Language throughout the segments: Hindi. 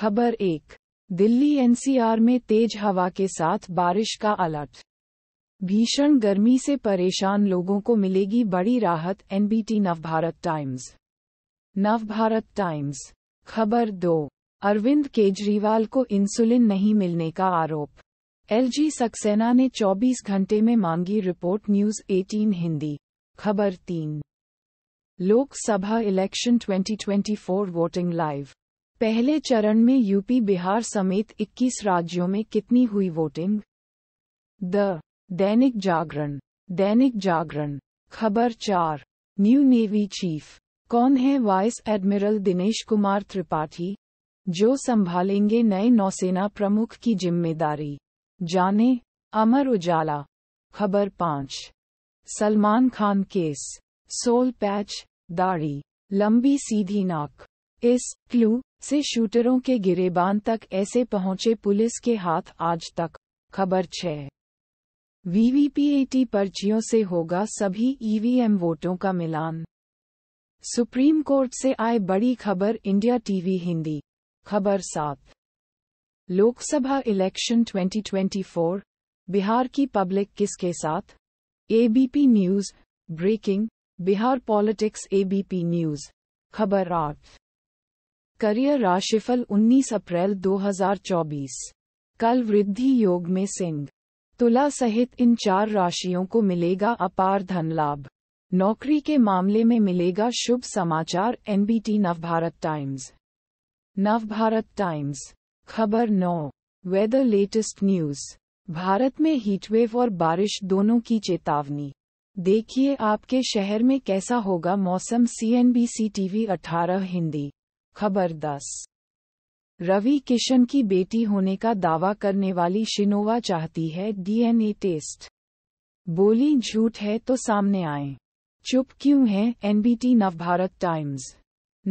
खबर एक दिल्ली एनसीआर में तेज हवा के साथ बारिश का अलर्ट भीषण गर्मी से परेशान लोगों को मिलेगी बड़ी राहत NBT Navbharat Times Navbharat Times खबर दो अरविंद केजरीवाल को इंसुलिन नहीं मिलने का आरोप एलजी सक्सेना ने 24 घंटे में मांगी रिपोर्ट न्यूज 18 हिंदी खबर तीन लोकसभा इलेक्शन 2024 वोटिंग लाइव पहले चरण में यूपी बिहार समेत 21 राज्यों में कितनी हुई वोटिंग द दैनिक जागरण दैनिक जागरण खबर चार न्यू नेवी चीफ कौन है वाइस एडमिरल दिनेश कुमार त्रिपाठी जो संभालेंगे नए नौसेना प्रमुख की जिम्मेदारी जाने अमर उजाला खबर पाँच Salman Khan case soul patch दाढ़ी लंबी सीधी नाक इस क्लू से शूटरों के गिरेबान तक ऐसे पहुंचे पुलिस के हाथ आज तक खबर छह वीवीपीएटी पर्चियों से होगा सभी ईवीएम e वोटों का मिलान सुप्रीम कोर्ट से आए बड़ी खबर इंडिया टीवी हिंदी खबर सात लोकसभा इलेक्शन 2024 बिहार की पब्लिक किसके साथ ABP news breaking Bihar politics ABP news खबर आठ करियर राशिफल 19 अप्रैल 2024 कल वृद्धि योग में सिंह तुला सहित इन चार राशियों को मिलेगा अपार धन लाभ नौकरी के मामले में मिलेगा शुभ समाचार NBT Navbharat Times Navbharat Times खबर नौ वेदर लेटेस्ट न्यूज भारत में हीटवेव और बारिश दोनों की चेतावनी देखिए आपके शहर में कैसा होगा मौसम सीएनबीसी टीवी 18 हिंदी खबर 10 रवि किशन की बेटी होने का दावा करने वाली शिनोवा चाहती है डीएनए टेस्ट बोली झूठ है तो सामने आए चुप क्यों है NBT Navbharat Times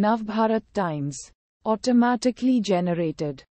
Navbharat Times automatically generated